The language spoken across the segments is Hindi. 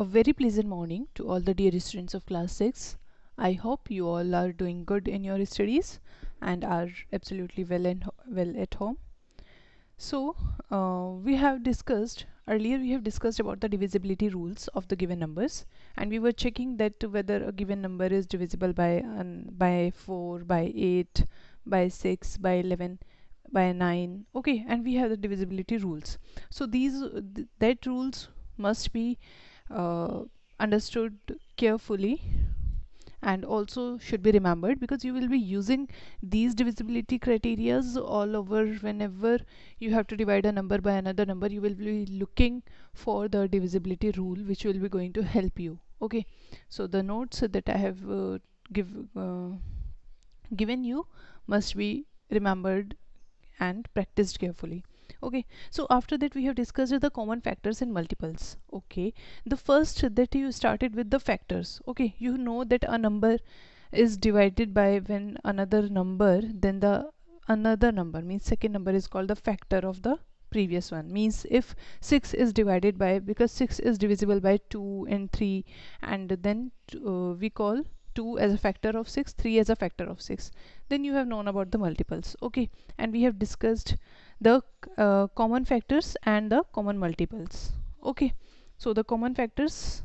A very pleasant morning to all the dear students of class 6. I hope you all are doing good in your studies and are absolutely well and well at home. So uh, we have discussed earlier we have discussed about the divisibility rules of the given numbers and we were checking that whether a given number is divisible by by 4 by 8 by 6 by 11 by 9 okay and we have the divisibility rules so these th that rules must be uh, understood carefully and also should be remembered because you will be using these divisibility criterias all over whenever you have to divide a number by another number you will be looking for the divisibility rule which will be going to help you okay so the notes that I have uh, give uh, given you must be remembered and practiced carefully okay so after that we have discussed the common factors and multiples okay the first that you started with the factors okay you know that a number is divided by when another number then the another number means second number is called the factor of the previous one means if 6 is divided by because 6 is divisible by 2 and 3 and then uh, we call 2 as a factor of 6 3 as a factor of 6 then you have known about the multiples okay and we have discussed the uh, common factors and the common multiples okay so the common factors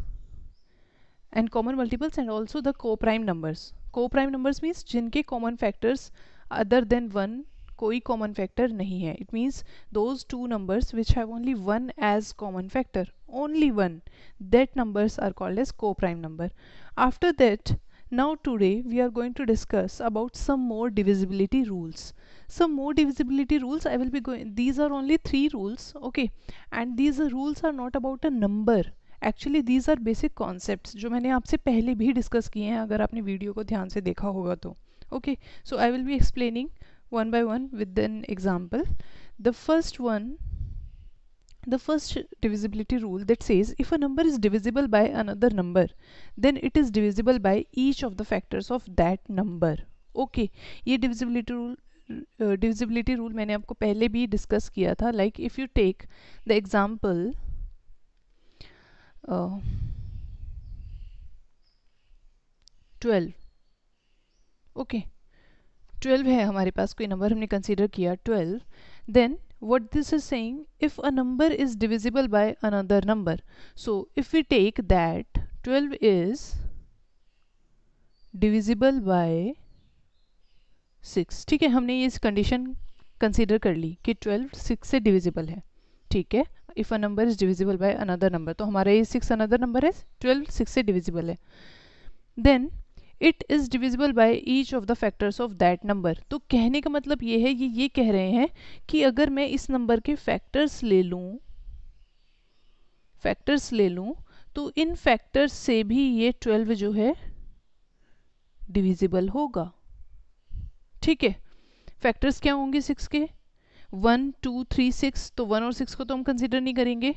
and common multiples and also the co-prime numbers co-prime numbers means jinke common factors other than one koi common factor nahi hai it means those two numbers which have only one as common factor only one that numbers are called as co-prime number after that Now today we are going to discuss about some more divisibility rules. Some more divisibility rules I will be going these are only three rules okay and these are rules are not about a number actually these are basic concepts जो मैंने आपसे पहले भी डिस्कस किए हैं अगर आपने वीडियो को ध्यान से देखा होगा तो okay so I will be explaining one by one with an example the first one the first divisibility rule that says if a number is divisible by another number then it is divisible by each of the factors of that number okay, ye divisibility rule divisibility uh, rule मैंने आपको पहले भी डिस्कस किया था like if you take the example twelve okay twelve है हमारे पास कोई नंबर हमने कंसीडर किया twelve then what this is saying if a number is divisible by another number so if we take that 12 is divisible by 6 ठीक है हमने ये इस कंडीशन कंसीडर कर ली कि 12 6 से डिविजिबल है ठीक है if a number is divisible by another number तो हमारा ये 6 अनदर नंबर है 12 6 से डिविजिबल है then it is divisible by each of the factors of that number तो कहने का मतलब ये है ये ये कह रहे हैं कि अगर मैं इस नंबर के फैक्टर्स ले लूँ फैक्टर्स ले लूँ तो इन फैक्टर्स से भी ये ट्वेल्व जो है डिविजिबल होगा ठीक है फैक्टर्स क्या होंगे सिक्स के वन टू थ्री सिक्स तो वन और सिक्स को तो हम कंसिडर नहीं करेंगे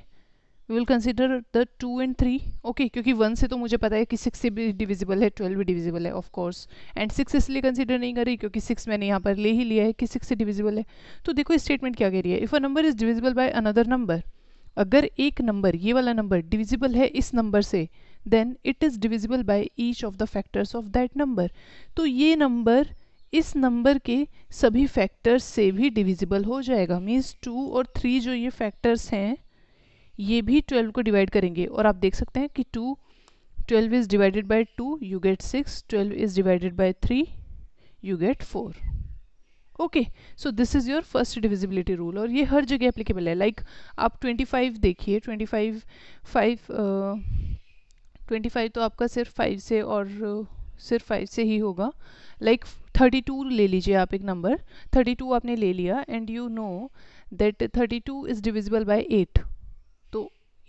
we will consider the two and three okay क्योंकि वन से तो मुझे पता है कि सिक्स से भी डिविजिबल है ट्वेल्व भी डिविजिबल है ऑफ कोर्स एंड सिक्स इसलिए कंसिडर नहीं करी क्योंकि सिक्स मैंने यहाँ पर ले ही लिया है कि सिक्स से डिविजिबल है तो देखो स्टेटमेंट क्या कह रही है if a number is divisible by another number अगर एक नंबर ये वाला नंबर डिविजिबल है इस नंबर से then it is divisible by each of the factors of that number तो ये नंबर इस नंबर के सभी फैक्टर्स से भी डिविजिबल हो जाएगा मीन्स टू और थ्री जो ये फैक्टर्स हैं ये भी ट्वेल्व को डिवाइड करेंगे और आप देख सकते हैं कि two twelve is divided by two you get six twelve is divided by three you get four okay so this is your first divisibility rule और ये हर जगह एप्लीकेबल है लाइक like, आप 25 देखिए 25 फाइव ट्वेंटी फाइव तो आपका सिर्फ फाइव से और uh, सिर्फ फाइव से ही होगा लाइक थर्टी टू ले लीजिए आप एक नंबर थर्टी टू आपने ले लिया and you know that thirty two is divisible by eight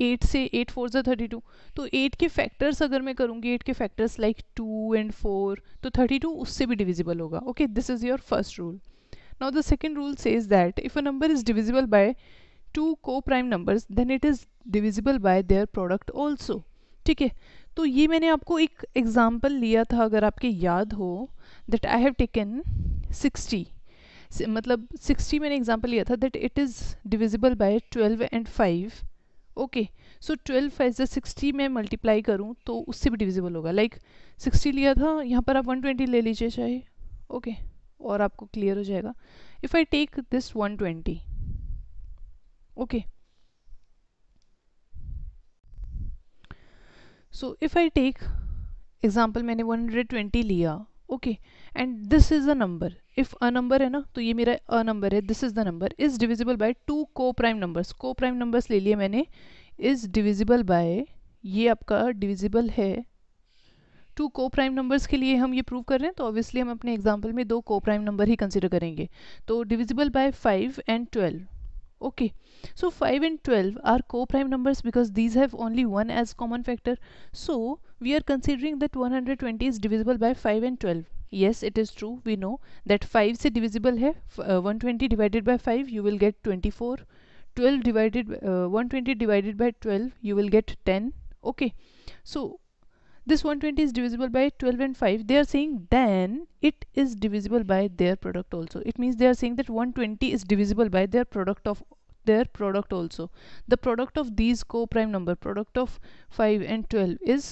eight से एट फोर से थर्टी टू तो एट के फैक्टर्स अगर मैं करूँगी एट के factors like two and four तो थर्टी टू उससे भी डिविजिबल होगा okay this is your first rule now the second rule says that if a number is divisible by two को prime numbers then it is divisible by their product also ठीक है तो ये मैंने आपको एक एग्ज़ाम्पल लिया था अगर आपके याद हो that I have taken sixty मतलब सिक्सटी मैंने एग्जाम्पल लिया था that it is divisible by twelve and five okay so twelve five जो सिक्सटी में मल्टीप्लाई करूँ तो उससे भी डिविजिबल होगा लाइक like, सिक्सटी लिया था यहाँ पर आप वन ट्वेंटी ले लीजिए चाहे ओके okay, और आपको क्लियर हो जाएगा if I take this one twenty okay so if I take example मैंने वन हंड्रेड ट्वेंटी लिया okay and this is a number if a number है ना तो ये मेरा अ नंबर है this is the number is divisible by two को प्राइम नंबर्स को प्राइम नंबर्स ले लिए मैंने इज डिविजिबल बाय ये आपका डिविजिबल है टू को प्राइम नंबर्स के लिए हम ये प्रूव कर रहे हैं तो ऑब्वियसली हम अपने एग्जाम्पल में दो को प्राइम नंबर ही कंसिडर करेंगे तो divisible by five and twelve okay so five and twelve are को prime numbers because these have only one as common factor so we are considering that one hundred twenty is divisible by five and twelve yes it is true we know that 5 से divisible है uh, 120 divided by 5 you will get 24 12 divided uh, 120 divided by 12 you will get 10 okay so this 120 is divisible by 12 and 5 they are saying then it is divisible by their product also it means they are saying that 120 is divisible by their product of their product also the product of these co-prime number product of 5 and 12 is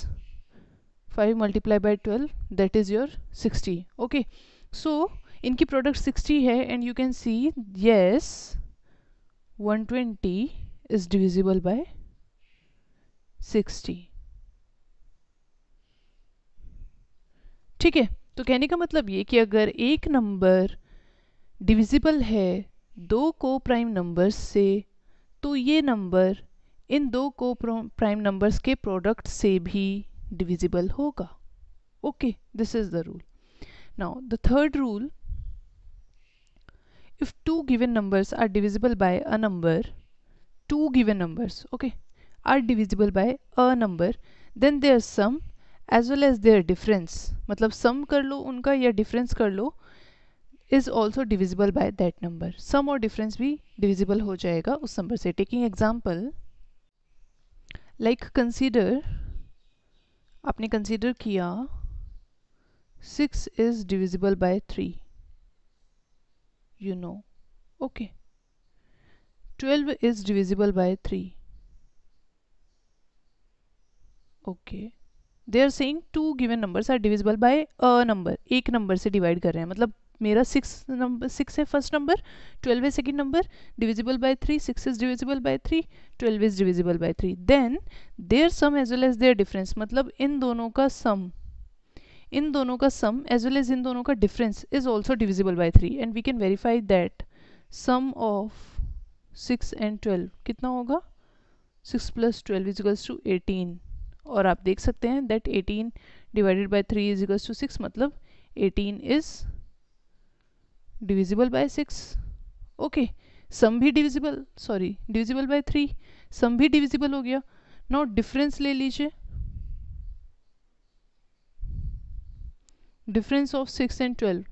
5 multiply by 12 that is your 60 okay so इनकी प्रोडक्ट 60 है and you can see one 120 is divisible by 60 ठीक है तो कहने का मतलब ये कि अगर एक नंबर डिविजिबल है दो को प्राइम नंबर्स से तो ये नंबर इन दो को प्राइम नंबर्स के प्रोडक्ट से भी डिविजिबल होगा okay this is the rule now the third rule if two given numbers are divisible by a number two given numbers okay are divisible by a number then their sum as well as their difference मतलब सम कर लो उनका या डिफरेंस कर लो is also divisible by that number sum और डिफरेंस भी डिविजिबल हो जाएगा उस नंबर से टेकिंग एग्जाम्पल लाइक कंसिडर आपने कंसीडर किया six is divisible by three you know okay twelve is divisible by three okay they are saying two given numbers are divisible by a number एक नंबर से डिवाइड कर रहे हैं मतलब मेरा सिक्स नंबर सिक्स है फर्स्ट नंबर ट्वेल्व है second number divisible by three six is divisible by three twelve is divisible by three then their sum as well as their difference मतलब इन दोनों का सम इन दोनों का सम एज वेल एज इन दोनों का difference is also divisible by three and we can verify that sum of six and twelve कितना होगा six plus twelve equals to eighteen और आप देख सकते हैं that eighteen divided by three equals to six मतलब eighteen is divisible by six okay sum भी divisible sorry divisible by three sum भी डिविजिबल हो गया नो डिफरेंस ले लीजिए difference of six and twelve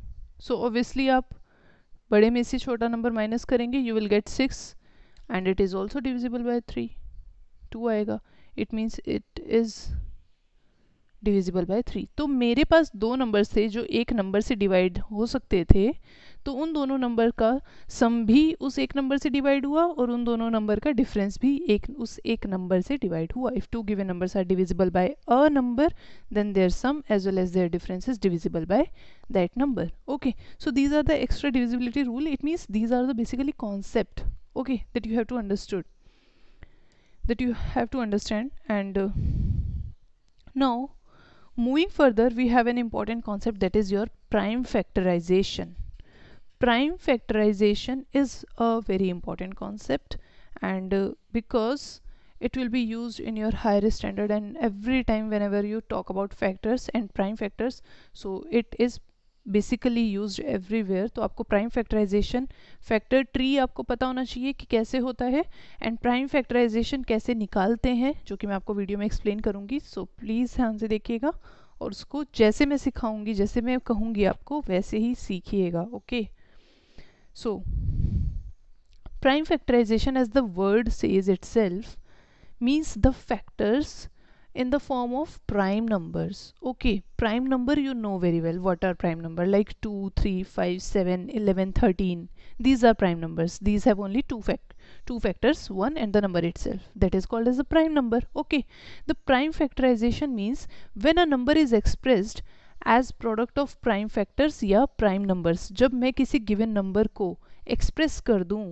so obviously आप बड़े में से छोटा नंबर माइनस करेंगे you will get six and it is also divisible by three two आएगा it means it is divisible by three तो मेरे पास दो नंबर्स थे जो एक नंबर से डिवाइड हो सकते थे तो उन दोनों नंबर का सम भी उस एक नंबर से डिवाइड हुआ और उन दोनों नंबर का डिफरेंस भी एक उस एक नंबर से डिवाइड हुआ if two given numbers are divisible by a number then their sum as well as their difference is divisible by that number okay so these are the extra divisibility rule it means these are the basically concept okay that you have to understood that you have to understand and uh, moving further we have an important concept that is your prime factorization prime factorization is a very important concept and uh, because it will be used in your higher standard and every time whenever you talk about factors and prime factors so it is basically use everywhere तो आपको प्राइम फैक्टराइजेशन फैक्टर ट्री आपको पता होना चाहिए कि कैसे होता है एंड प्राइम फैक्टराइजेशन कैसे निकालते हैं जो कि मैं आपको वीडियो में एक्सप्लेन करूँगी सो प्लीज़ ध्यान से देखिएगा और उसको जैसे मैं सिखाऊँगी जैसे मैं कहूँगी आपको वैसे ही सीखिएगा okay okay? So, prime factorization, as the word says itself, means the factors in the form of prime numbers okay prime number you know very well what are prime number like 2 3 5 7 11 13 these are prime numbers these have only two fact two factors one and the number itself that is called as a prime number okay the prime factorization means when a number is expressed as product of prime factors या प्राइम नंबर्स जब मैं किसी गिवन नंबर को एक्सप्रेस कर दूँ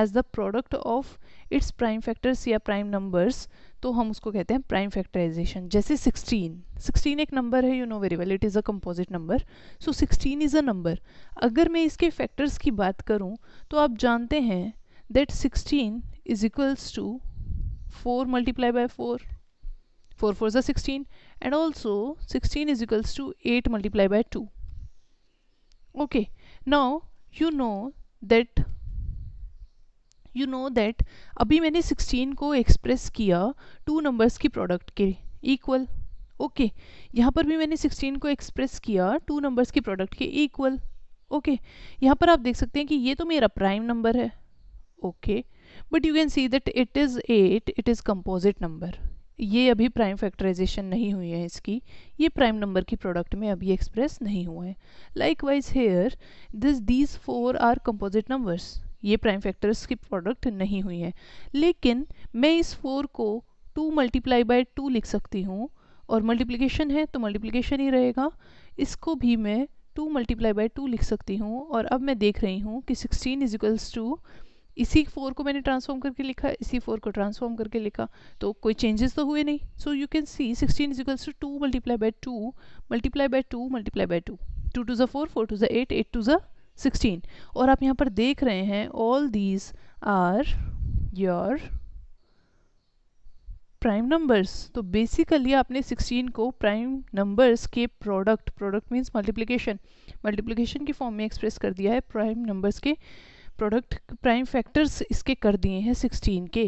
as the product of its prime factors या प्राइम नंबर्स तो हम उसको कहते हैं प्राइम फैक्टराइजेशन जैसे 16 16 एक नंबर है you know very well it is a composite number so 16 is a number अगर मैं इसके फैक्टर्स की बात करूं तो आप जानते हैं that 16 is equals to 4 multiply by 4 four four is 16 and also 16 is equals to 8 multiplied by 2 okay now you know that you know that अभी मैंने सिक्सटीन को एक्सप्रेस किया टू नंबर्स की प्रोडक्ट के इक्वल ओके okay. यहाँ पर भी मैंने सिक्सटीन को एक्सप्रेस किया टू नंबर्स की प्रोडक्ट के इक्वल ओके okay. यहाँ पर आप देख सकते हैं कि ये तो मेरा प्राइम नंबर है okay but you can see that it is eight it is composite number ये अभी प्राइम फैक्टराइजेशन नहीं हुई है इसकी ये प्राइम नंबर की प्रोडक्ट में अभी एक्सप्रेस नहीं हुए हैं likewise here this these four are composite numbers ये प्राइम फैक्टर्स की प्रोडक्ट नहीं हुई है लेकिन मैं इस फोर को टू मल्टीप्लाई बाय टू लिख सकती हूँ और मल्टीप्लिकेशन है तो मल्टीप्लिकेशन ही रहेगा इसको भी मैं टू मल्टीप्लाई बाय टू लिख सकती हूँ और अब मैं देख रही हूँ कि सिक्सटीन इज इक्वल्स टू इसी फोर को मैंने ट्रांसफॉर्म करके लिखा इसी फोर को ट्रांसफॉर्म करके लिखा तो कोई चेंजेस तो हुए नहीं so you can see sixteen equals to two multiply by two multiply by two multiply by two two two ज़ा फोर फोर टू ज़ा एट एट टू ज़ा सिक्सटीन और आप यहाँ पर देख रहे हैं all these are your prime numbers तो बेसिकली आपने 16 को प्राइम नंबर्स के product product means multiplication multiplication के फॉर्म में एक्सप्रेस कर दिया है प्राइम नंबर्स के प्रोडक्ट प्राइम फैक्टर्स इसके कर दिए हैं सिक्सटीन के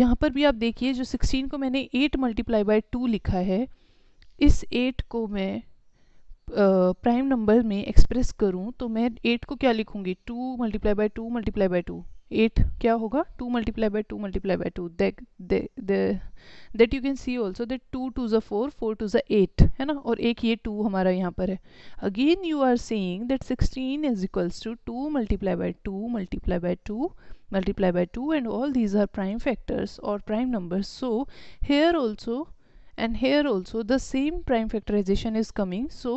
यहाँ पर भी आप देखिए जो सिक्सटीन को मैंने एट मल्टीप्लाई बाई टू लिखा है इस एट को मैं प्राइम uh, नंबर में एक्सप्रेस करूँ तो मैं एट को क्या लिखूँगी two multiply by two multiply by two eight क्या होगा two multiply by two multiply by two that you can see also that two two ज फोर फोर टू ज एट है ना और एक ये टू हमारा यहाँ पर है again you are saying that sixteen is equals to two multiply by two multiply by two multiply by two and all these are prime factors और prime number so here also and here also the same prime factorization is coming so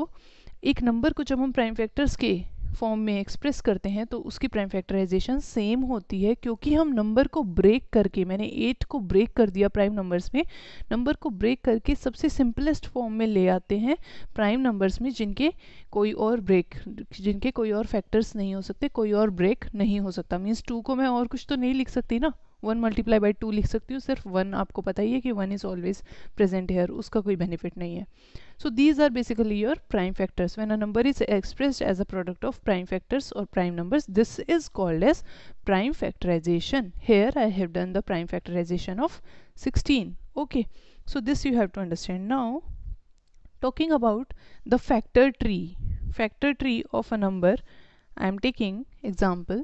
एक नंबर को जब हम प्राइम फैक्टर्स के फॉर्म में एक्सप्रेस करते हैं तो उसकी प्राइम फैक्टराइजेशन सेम होती है क्योंकि हम नंबर को ब्रेक करके मैंने एट को ब्रेक कर दिया प्राइम नंबर्स में नंबर को ब्रेक करके सबसे सिंपलेस्ट फॉर्म में ले आते हैं प्राइम नंबर्स में जिनके कोई और ब्रेक जिनके कोई और फैक्टर्स नहीं हो सकते कोई और ब्रेक नहीं हो सकता मीन्स टू को मैं और कुछ तो नहीं लिख सकती ना वन मल्टीप्लाई बाई टू लिख सकती हूँ सिर्फ वन आपको पता ही है कि one is always present here उसका कोई बेनिफिट नहीं है so these are basically your prime factors when a number is expressed as a product of prime factors और prime numbers this is called as prime factorization here I have done the prime factorization of sixteen okay so this you have to understand now talking about the factor tree factor tree of a number I am taking example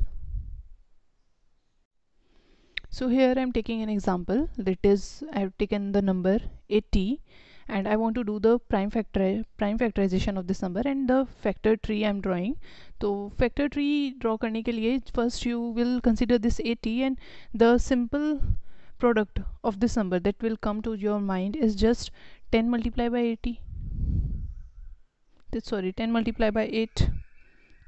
so here I'm taking an example that is I've taken the number 80 and I want to do the prime factor prime factorization of this number and the factor tree I'm drawing so factor tree draw karne ke liye first you will consider this 80 and the simple product of this number that will come to your mind is just 10 multiplied by 80 that's sorry 10 multiplied by 8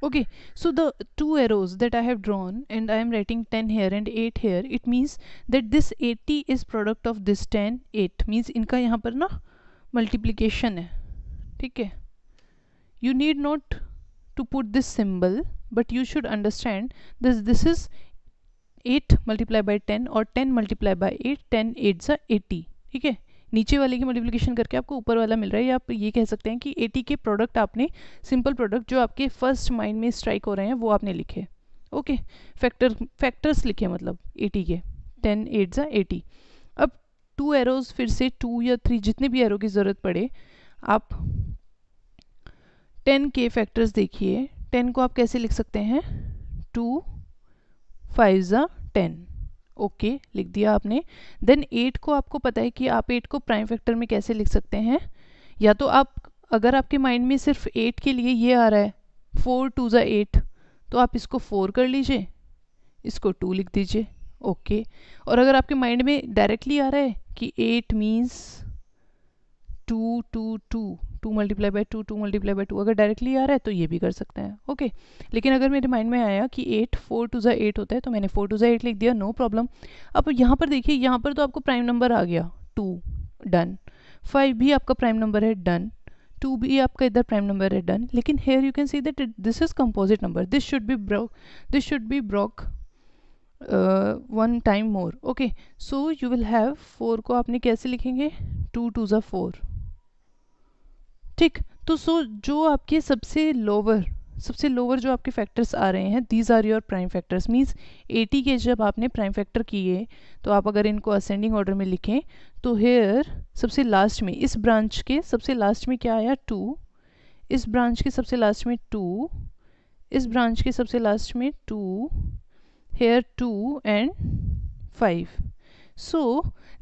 okay so the two arrows that I have drawn and I am writing 10 here and 8 here it means that this 80 is product of this 10 8 means inka यहाँ par na multiplication hai, ठीक you need not to put this symbol but you should understand this this is 8 multiplied by 10 or 10 multiplied by 8 10 8 is 80 ठीक नीचे वाले की मल्टीप्लीकेशन करके आपको ऊपर वाला मिल रहा है या आप ये कह सकते हैं कि एटी के प्रोडक्ट आपने सिंपल प्रोडक्ट जो आपके फर्स्ट माइंड में स्ट्राइक हो रहे हैं वो आपने लिखे ओके फैक्टर फैक्टर्स लिखे मतलब एटी के टेन एट ज़ा एटी अब टू एरोज़ फिर से टू या थ्री जितने भी एरो की ज़रूरत पड़े आप टेन के फैक्टर्स देखिए टेन को आप कैसे लिख सकते हैं टू फाइव ज़ा टेन ओके okay, लिख दिया आपने देन एट को आपको पता है कि आप एट को प्राइम फैक्टर में कैसे लिख सकते हैं या तो आप अगर आपके माइंड में सिर्फ एट के लिए ये आ रहा है फोर टू ज़ा एट तो आप इसको फोर कर लीजिए इसको टू लिख दीजिए ओके okay. और अगर आपके माइंड में डायरेक्टली आ रहा है कि eight means two two two two multiply by two two multiply by two अगर डायरेक्टली आ रहा है तो ये भी कर सकते हैं ओके लेकिन अगर मेरे माइंड में आया कि एट फोर टू ज़ा एट होता है तो मैंने फोर टू ज़ा एट लिख दिया नो प्रॉब्लम अब यहाँ पर देखिए यहाँ पर तो आपको प्राइम नंबर आ गया टू डन फाइव भी आपका प्राइम नंबर है डन टू भी आपका इधर प्राइम नंबर है डन लेकिन here you can see that this is composite number this should be broke this should be broke one time more okay so you will have four को आपने कैसे लिखेंगे टू टू ज़ा फोर ठीक तो सो जो आपके सबसे लोअर सबसे लोअर जो आपके फैक्टर्स आ रहे हैं these are your prime factors means 80 के जब आपने प्राइम फैक्टर किए तो आप अगर इनको असेंडिंग ऑर्डर में लिखें तो हेयर सबसे लास्ट में इस ब्रांच के सबसे लास्ट में क्या आया टू इस ब्रांच के सबसे लास्ट में टू इस ब्रांच के सबसे लास्ट में two here two and five so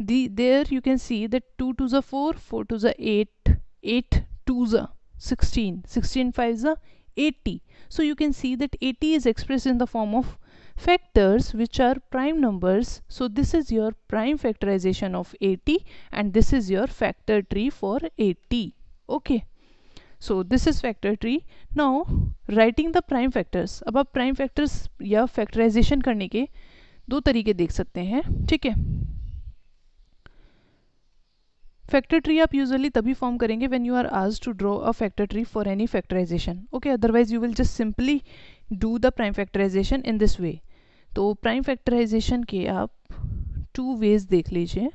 the there you can see that two two ज़ा फोर फोर टू ज़ा eight eight 2s are 16 16 5s are 80 so you can see that 80 is expressed in the form of factors which are prime numbers so this is your prime factorization of 80 and this is your factor tree for 80 okay so this is factor tree now writing the prime factors अब आप prime factors या factorization करने के दो तरीके देख सकते हैं ठीक है फैक्टर ट्री आप यूजली तभी फॉर्म करेंगे व्हेन यू आर आज to draw a factor tree for any factorization okay otherwise you will just simply do the prime factorization in this way तो प्राइम फैक्टराइजेशन के आप टू वेज देख लीजिए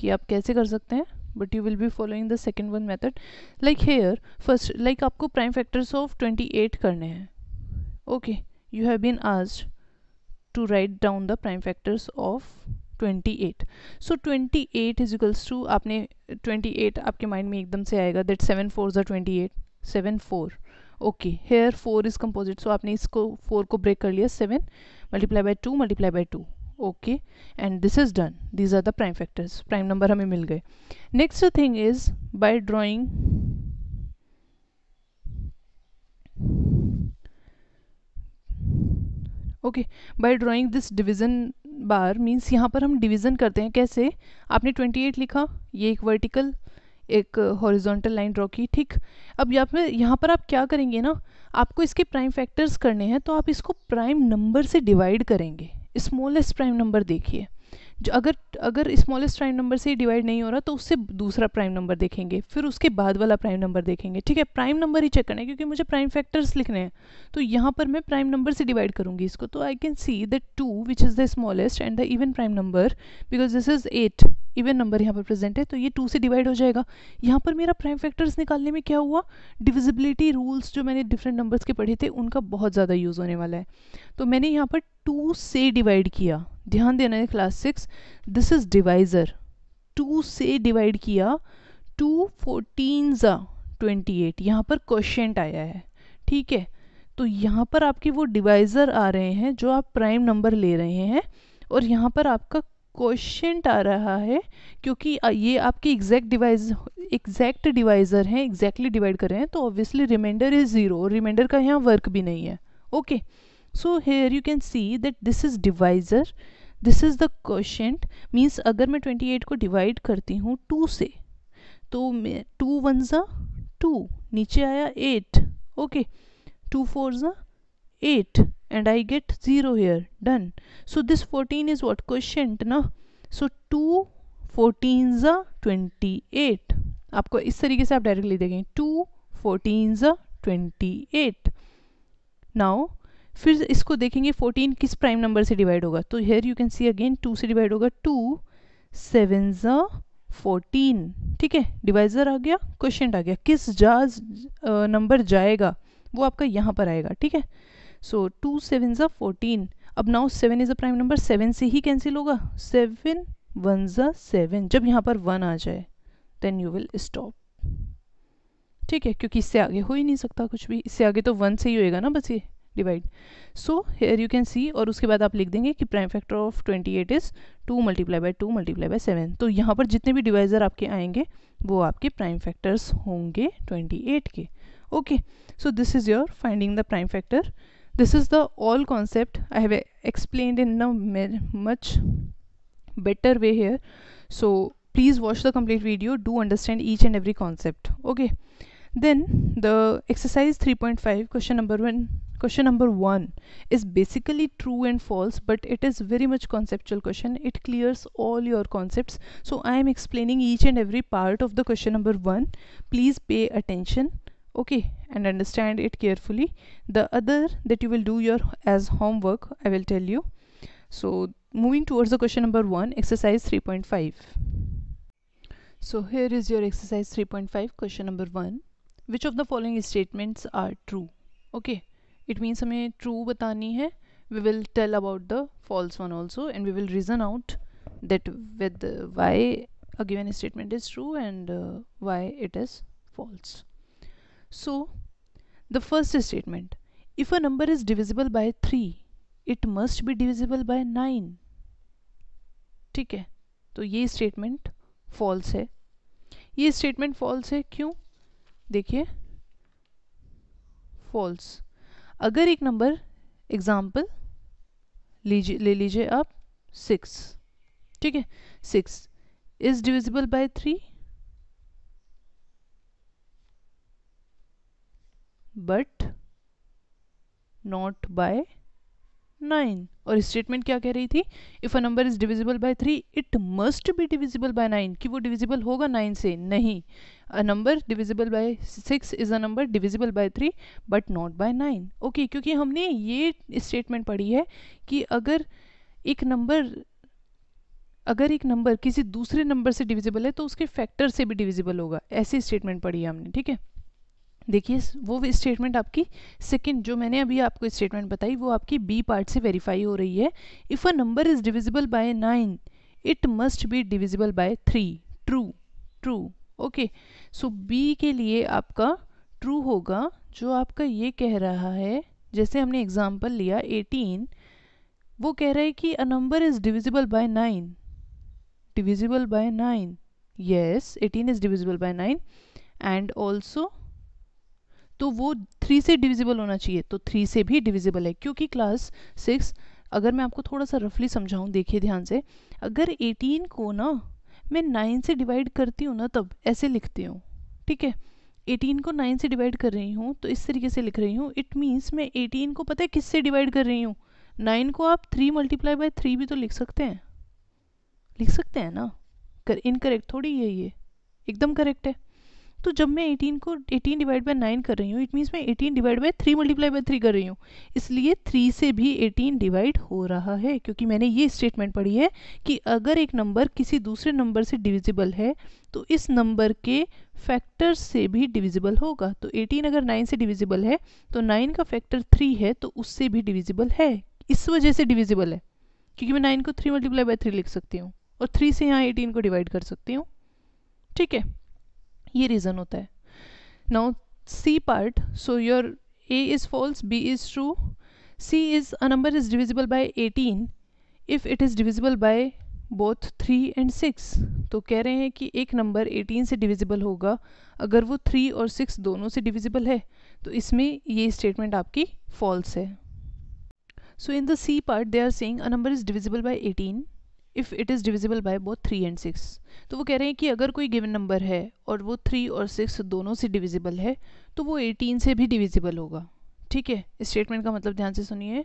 कि आप कैसे कर सकते हैं but you will be following the second one method like here first like आपको prime factors of twenty eight करने हैं ओके यू हैव बीन आज to write down the prime factors of 28 so so, 28 is equals to आपने 28 आपके माइंड में एकदम से आएगा दैट सेवन फोर ज़ा twenty eight seven four okay here four is composite so आपने इसको फोर को ब्रेक कर लिया seven multiply by two multiply by two okay and this is done these are the prime factors prime number हमें मिल गए next thing is by drawing okay by drawing this division bar means यहाँ पर हम डिवीज़न करते हैं कैसे आपने 28 लिखा ये एक वर्टिकल एक हॉरिजॉन्टल लाइन ड्रॉ की ठीक अब यहाँ पर यहाँ पर आप क्या करेंगे ना आपको इसके प्राइम फैक्टर्स करने हैं तो आप इसको प्राइम नंबर से डिवाइड करेंगे स्मॉलेस्ट प्राइम नंबर देखिए जो अगर अगर स्मॉलेस्ट प्राइम नंबर से डिवाइड नहीं हो रहा तो उससे दूसरा प्राइम नंबर देखेंगे फिर उसके बाद वाला प्राइम नंबर देखेंगे ठीक है प्राइम नंबर ही चेक करना है क्योंकि मुझे प्राइम फैक्टर्स लिखने हैं तो यहाँ पर मैं प्राइम नंबर से डिवाइड करूँगी इसको तो I can see the two which is the smallest and the even prime number because this is eight even number यहाँ पर प्रेजेंट है तो ये टू से डिवाइड हो जाएगा यहाँ पर मेरा प्राइम फैक्टर्स निकालने में क्या हुआ डिविजिबिलिटी रूल्स जो मैंने डिफरेंट नंबर्स के पढ़े थे उनका बहुत ज़्यादा यूज़ होने वाला है तो मैंने यहाँ पर टू से डिवाइड किया ध्यान देना है class six this is divisor two से डिवाइड किया टू फोर्टीन ज़ा ट्वेंटी एट यहाँ पर क्वेश्चन आया है ठीक है तो यहाँ पर आपके वो डिवाइज़र आ रहे हैं जो आप प्राइम नंबर ले रहे हैं और यहाँ पर आपका क्वेश्चन आ रहा है क्योंकि ये आपके एग्जैक्ट डिवाइज एग्जैक्ट डिवाइज़र हैं एग्जैक्टली डिवाइड कर रहे हैं तो ऑब्वियसली रिमाइंडर इज़ ज़ीरो और रिमाइंडर का यहाँ वर्क भी नहीं है okay so here you can see that this is divisor this is the quotient means अगर मैं ट्वेंटी एट को डिवाइड करती हूँ टू से तो मैं टू वन ज़ा टू नीचे आया एट ओके टू फोर ज़ा eight and I get zero here done so this fourteen is what quotient ना सो टू फोर्टीन जा एट आपको इस तरीके से आप डायरेक्टली देखें टू फोर्टीन जा एट नाउ फिर इसको देखेंगे 14 किस प्राइम नंबर से डिवाइड होगा तो here you can see again two से डिवाइड होगा टू सेवन ज़ा फोर्टीन ठीक है डिवाइजर आ गया क्वेश्चन आ गया किस जा नंबर जाएगा वो आपका यहाँ पर आएगा ठीक है सो टू सेवन ज़ा फोर्टीन अब now seven is a prime number seven से ही कैंसिल होगा सेवन वन ज़ा सेवन जब यहाँ पर वन आ जाए देन यू विल स्टॉप ठीक है क्योंकि इससे आगे हो ही नहीं सकता कुछ भी इससे आगे तो वन से ही होएगा ना बस ये divide so here you can see और उसके बाद आप लिख देंगे कि prime factor of twenty eight is two multiply by two multiply by seven तो यहाँ पर जितने भी डिवाइज़र आपके आएंगे वो आपके प्राइम फैक्टर्स होंगे ट्वेंटी एट के okay so this is your finding the prime factor this is the all concept I have explain in the much better way here so please watch the complete video do understand each and every concept okay then the exercise three point five question number one question number one is basically true and false but it is very much conceptual question it clears all your concepts so I am explaining each and every part of the question number one please pay attention okay and understand it carefully the other that you will do your as homework I will tell you so moving towards the question number one exercise 3.5 so here is your exercise 3.5 question number one which of the following statements are true okay it means हमें ट्रू बतानी है we will tell about the false one also and we will reason out that with why a given statement is true and why it is false so the first statement if a number is divisible by three it must be divisible by nine ठीक है तो ये स्टेटमेंट फॉल्स है ये स्टेटमेंट फॉल्स है क्यों देखिए फॉल्स अगर एक नंबर एग्जाम्पल लीजिए ले लीजिए आप सिक्स ठीक है six is divisible by three but not by nine और स्टेटमेंट क्या कह रही थी if a number is divisible by three it must be divisible by nine कि वो डिविजिबल होगा नाइन से नहीं a number divisible by six is a number divisible by three but not by nine okay क्योंकि हमने ये स्टेटमेंट पढ़ी है कि अगर एक नंबर अगर एक नंबर किसी दूसरे नंबर से डिविजिबल है तो उसके फैक्टर से भी डिविजिबल होगा ऐसी स्टेटमेंट पढ़ी है हमने ठीक है देखिए वो स्टेटमेंट आपकी सेकंड जो मैंने अभी आपको स्टेटमेंट बताई वो आपकी बी पार्ट से वेरीफाई हो रही है if a number is divisible by nine it must be divisible by three true true okay so B के लिए आपका ट्रू होगा जो आपका ये कह रहा है जैसे हमने एग्जाम्पल लिया एटीन वो कह रहा है कि a number is divisible by nine divisible by nine yes eighteen is divisible by nine and also तो वो थ्री से डिविजिबल होना चाहिए तो थ्री से भी डिविजिबल है क्योंकि क्लास सिक्स अगर मैं आपको थोड़ा सा रफली समझाऊं देखिए ध्यान से अगर एटीन को ना मैं नाइन से डिवाइड करती हूँ ना तब ऐसे लिखती हूँ ठीक है एटीन को नाइन से डिवाइड कर रही हूँ तो इस तरीके से लिख रही हूँ इट मीन्स मैं एटीन को पता है किससे डिवाइड कर रही हूँ नाइन को आप थ्री मल्टीप्लाई बाय थ्री भी तो लिख सकते हैं लिख सकते हैं ना कर इनकरेक्ट थोड़ी है ये एकदम करेक्ट है तो जब मैं एटीन को एटीन डिवाइड बाई नाइन कर रही हूँ इट मीन्स मैं eighteen divide by three multiply by three कर रही हूँ इसलिए थ्री से भी एटीन डिवाइड हो रहा है क्योंकि मैंने ये स्टेटमेंट पढ़ी है कि अगर एक नंबर किसी दूसरे नंबर से डिविजिबल है तो इस नंबर के फैक्टर से भी डिविजिबल होगा तो एटीन अगर नाइन से डिविजिबल है तो नाइन का फैक्टर थ्री है तो उससे भी डिविजिबल है इस वजह से डिविजिबल है क्योंकि मैं नाइन को थ्री मल्टीप्लाई बाई थ्री लिख सकती हूँ और थ्री से यहाँ एटीन को डिवाइड कर सकती हूँ ठीक है ये रीज़न होता है now C part so your A is false B is true C is a number is divisible by eighteen if it is divisible by both three and six तो कह रहे हैं कि एक नंबर एटीन से डिविजिबल होगा अगर वो थ्री और सिक्स दोनों से डिविजिबल है तो इसमें ये स्टेटमेंट आपकी फॉल्स है so in the C part they are saying a number is divisible by eighteen if it is divisible by both three and six तो वो कह रहे हैं कि अगर कोई गिवन नंबर है और वो थ्री और सिक्स दोनों से डिविजिबल है तो वो एटीन से भी डिविजिबल होगा ठीक है स्टेटमेंट का मतलब ध्यान से सुनिए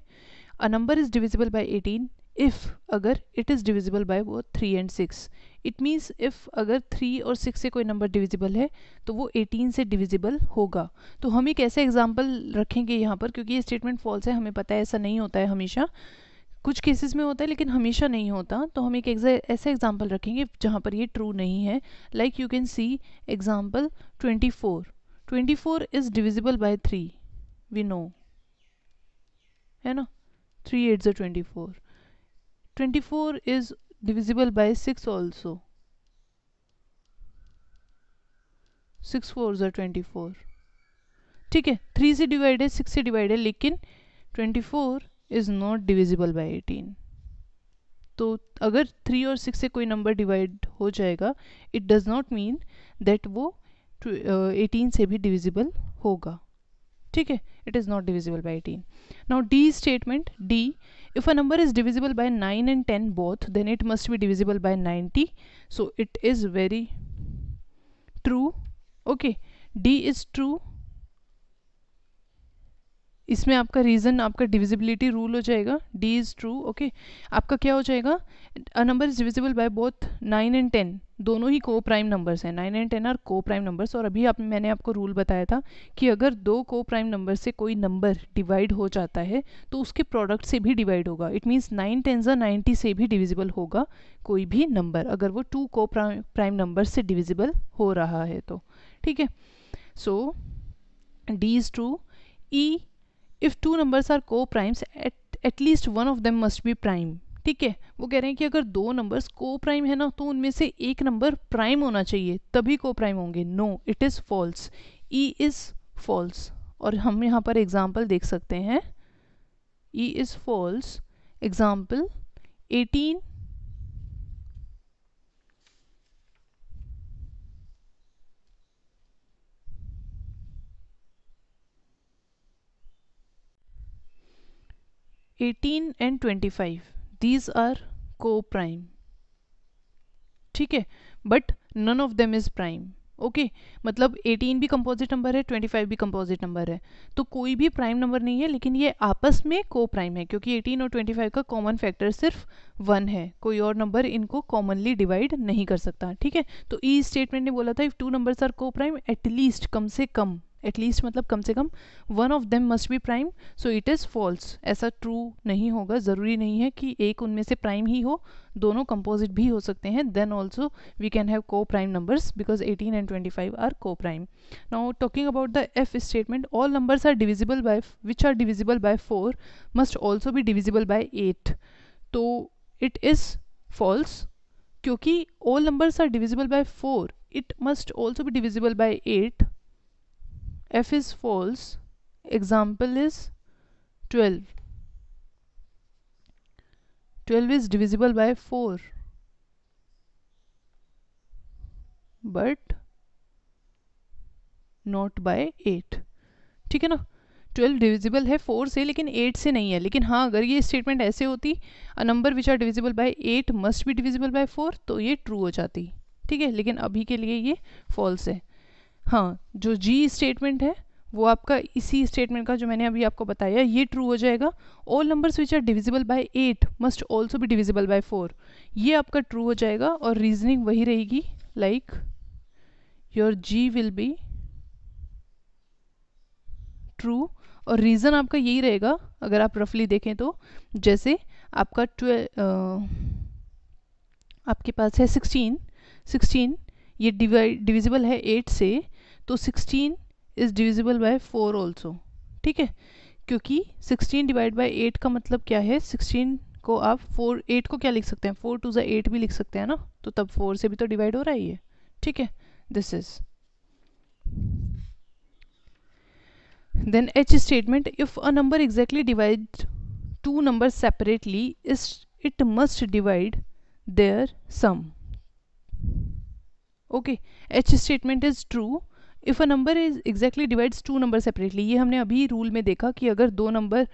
a number is divisible by eighteen if अगर इट इज़ डिविजिबल बाय वो three and six it means if अगर थ्री और सिक्स से कोई नंबर डिविजिबल है तो वो एटीन से डिविजिबल होगा तो हम एक ऐसे एग्जाम्पल रखेंगे यहाँ पर क्योंकि ये स्टेटमेंट फॉल्स है हमें पता है ऐसा नहीं होता है हमेशा कुछ केसेस में होता है लेकिन हमेशा नहीं होता तो हम एक ऐसा एग्जाम्पल रखेंगे जहाँ पर ये ट्रू नहीं है like you can see example twenty four twenty four is divisible by three we know है ना थ्री एट ज़ा twenty four twenty four is by six also six four fours twenty four ठीक है थ्री से डिवाइड है सिक्स से डिवाइड है लेकिन four is not divisible by eighteen तो अगर थ्री और सिक्स से कोई नंबर डिवाइड हो जाएगा it does not mean that वो एटीन uh, से भी डिविजिबल होगा ठीक है it is not divisible by eighteen now D statement D if a number is divisible by nine and ten both then it must भी divisible by ninety so it is very true okay D is true इसमें आपका रीज़न आपका डिविजिबिलिटी रूल हो जाएगा डी इज़ ट्रू ओके आपका क्या हो जाएगा a number is divisible by both nine and ten दोनों ही को प्राइम नंबर्स हैं नाइन एंड टेन आर को प्राइम नंबर्स और अभी आप मैंने आपको रूल बताया था कि अगर दो को प्राइम नंबर से कोई नंबर डिवाइड हो जाता है तो उसके प्रोडक्ट से भी डिवाइड होगा इट मीन्स नाइन टेन ज़ा नाइन्टी से भी डिविजिबल होगा कोई भी नंबर अगर वो टू को प्राइम नंबर से डिविजिबल हो रहा है तो ठीक है so D is true E if two numbers are co primes at at least one of them must be prime ठीक है वो कह रहे हैं कि अगर दो नंबर्स को प्राइम है ना तो उनमें से एक नंबर प्राइम होना चाहिए तभी को प्राइम होंगे no it is false E is false और हम यहाँ पर एग्जाम्पल देख सकते हैं E is false example eighteen eighteen and twenty five these are को प्राइम ठीक है but none of them is prime okay मतलब एटीन भी कंपोजिट नंबर है ट्वेंटी फाइव भी कंपोजिट नंबर है तो कोई भी प्राइम नंबर नहीं है लेकिन ये आपस में को प्राइम है क्योंकि एटीन और ट्वेंटी फाइव का कॉमन फैक्टर सिर्फ वन है कोई और नंबर इनको कॉमनली डिवाइड नहीं कर सकता ठीक है तो ई e स्टेटमेंट ने बोला था इफ़ टू नंबर्स आर को प्राइम एटलीस्ट कम से कम एटलीस्ट मतलब कम से कम one of them must be prime so it is false ऐसा ट्रू नहीं होगा ज़रूरी नहीं है कि एक उनमें से प्राइम ही हो दोनों कंपोजिट भी हो सकते हैं then also we can have co prime numbers because eighteen and twenty five are को prime now talking about the F statement all numbers are divisible by which are divisible by four must also भी डिविजिबल बाय एट तो इट इज़ फॉल्स क्योंकि all numbers are divisible by four it must also भी divisible by eight f is false example is 12 12 is divisible by 4 but not by eight ठीक है ना ट्वेल्व डिविजिबल है फोर से लेकिन एट से नहीं है लेकिन हाँ अगर ये स्टेटमेंट ऐसे होती a number which are divisible by eight must भी डिविजिबल बाय फोर तो ये ट्रू हो जाती ठीक है लेकिन अभी के लिए ये फॉल्स है हाँ जो जी स्टेटमेंट है वो आपका इसी स्टेटमेंट का जो मैंने अभी आपको बताया ये ट्रू हो जाएगा all numbers which are divisible by eight must also भी डिविजिबल बाय फोर ये आपका ट्रू हो जाएगा और रीजनिंग वही रहेगी like your G will be true और रीज़न आपका यही रहेगा अगर आप रफली देखें तो जैसे आपका ट्वे आपके पास है सिक्सटीन सिक्सटीन ये डिवाइड डिविजिबल है एट से तो sixteen is divisible by four also ठीक है क्योंकि सिक्सटीन डिवाइड बाई एट का मतलब क्या है सिक्सटीन को आप फोर एट को क्या लिख सकते हैं फोर टू ज़ा एट भी लिख सकते हैं ना तो तब फोर से भी तो डिवाइड हो रहा है ये ठीक है this is then H statement if a number exactly divide two number separately is it must divide their sum okay H statement is true if a number is exactly divides two number separately ये हमने अभी रूल में देखा कि अगर दो नंबर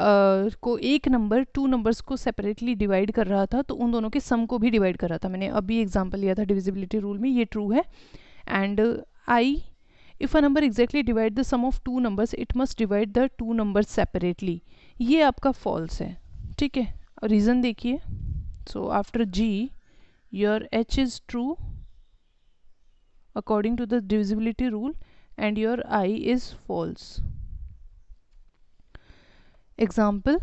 Uh, को एक नंबर टू नंबर्स को सेपरेटली डिवाइड कर रहा था तो उन दोनों के सम को भी डिवाइड कर रहा था मैंने अभी एग्जाम्पल लिया था डिविजिबिलिटी रूल में ये ट्रू है and I if a number exactly divide the sum of two numbers it must divide the two number separately ये आपका फॉल्स है ठीक है रीज़न देखिए so after G your H is true according to the divisibility rule and your i is false. Example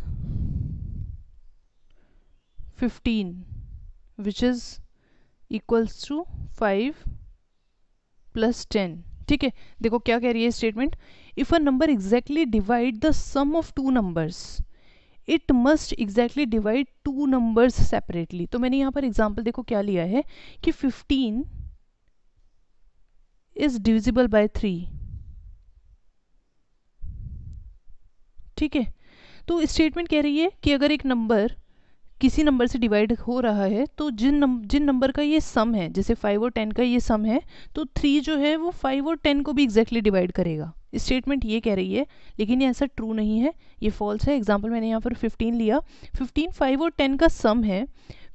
15 which is equals to 5 plus ten ठीक है देखो क्या कह रही है statement if a number exactly divide the sum of two numbers it must exactly divide two numbers separately तो मैंने यहाँ पर एग्जाम्पल देखो क्या लिया है कि इज डिविजिबल बाय थ्री ठीक है तो स्टेटमेंट कह रही है कि अगर एक नंबर किसी नंबर से डिवाइड हो रहा है तो जिन नम, जिन नंबर का ये सम है जैसे फाइव और टेन का ये सम है तो थ्री जो है वो फाइव और टेन को भी एग्जैक्टली डिवाइड करेगा स्टेटमेंट ये कह रही है लेकिन ये ऐसा ट्रू नहीं है ये फॉल्स है एग्जाम्पल मैंने यहाँ पर फिफ्टीन लिया फिफ्टीन फाइव और टेन का सम है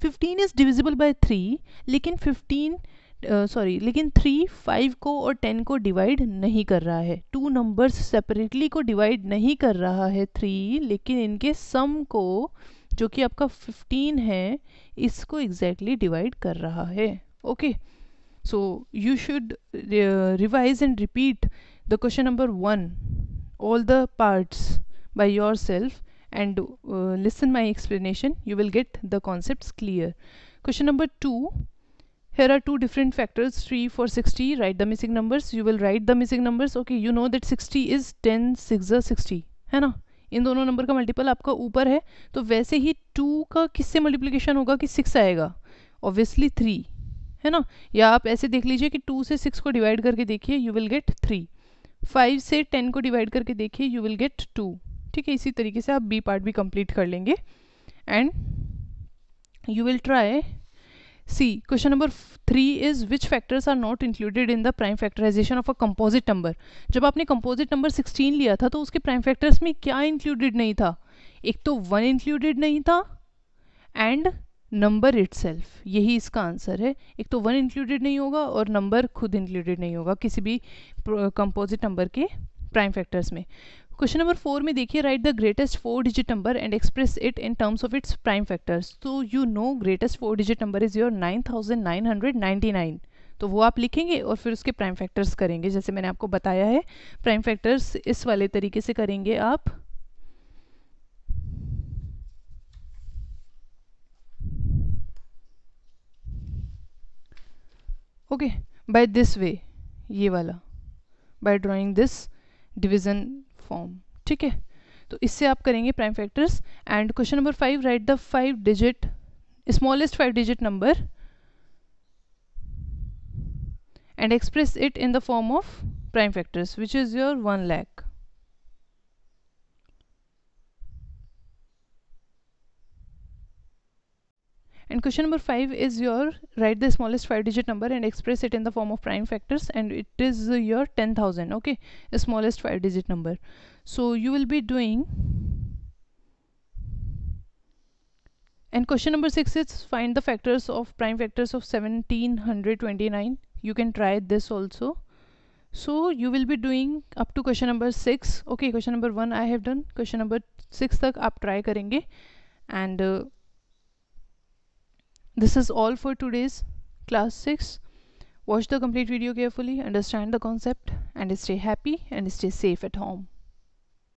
fifteen is divisible by three लेकिन फिफ्टीन सॉरी लेकिन थ्री फाइव को और टेन को डिवाइड नहीं कर रहा है टू नंबर्स सेपरेटली को डिवाइड नहीं कर रहा है थ्री लेकिन इनके सम को जो कि आपका फिफ्टीन है इसको एग्जैक्टली exactly डिवाइड कर रहा है okay so you should revise and repeat the question number one all the parts by yourself and listen my explanation you will get the concept clear question number two here are two different factors 3 for 60 write the missing numbers you will write the missing numbers okay you know that 60 is 10 six sixty है ना इन दोनों नंबर का मल्टीपल आपका ऊपर है तो वैसे ही टू का किससे मल्टीप्लिकेशन होगा कि सिक्स आएगा ऑब्वियसली थ्री है ना या आप ऐसे देख लीजिए कि टू से सिक्स को डिवाइड करके देखिए you will get three five से टेन को डिवाइड करके देखिए यू विल गेट टू ठीक है इसी तरीके से आप बी पार्ट भी कंप्लीट कर लेंगे and you will try C question number three is which factors are not included in the prime factorization of a composite number जब आपने कंपोजिट नंबर सिक्सटीन लिया था तो उसके प्राइम फैक्टर्स में क्या इंक्लूडेड नहीं था एक तो वन इंक्लूडेड नहीं था एंड नंबर इट यही इसका आंसर है एक तो वन इंक्लूडेड नहीं होगा और नंबर खुद इंक्लूडेड नहीं होगा किसी भी कंपोजिट नंबर के प्राइम फैक्टर्स में क्वेश्चन नंबर फोर में देखिए right the greatest four digit number and express it in terms of its prime factors तो you know greatest four digit number is your nine thousand nine hundred ninety nine तो वो आप लिखेंगे और फिर उसके प्राइम फैक्टर्स करेंगे जैसे मैंने आपको बताया है प्राइम फैक्टर्स इस वाले तरीके से करेंगे आप ओके बाय दिस वे ये वाला by drawing this division form ठीक है तो इससे आप करेंगे prime factors and question number five right the five digit smallest five digit number and express it in the form of prime factors which is your one lakh and question number five is your write the smallest five digit number and express it in the form of prime factors and it is uh, your 10,000 okay the smallest five digit number so you will be doing and question number six is find the factors of prime factors of 1729 you can try this also so you will be doing up to question number 6 okay question number 1 I have done question number 6 तक आप try करेंगे and uh, this is all for today's class 6. Watch the complete video carefully, understand the concept and stay happy and stay safe at home.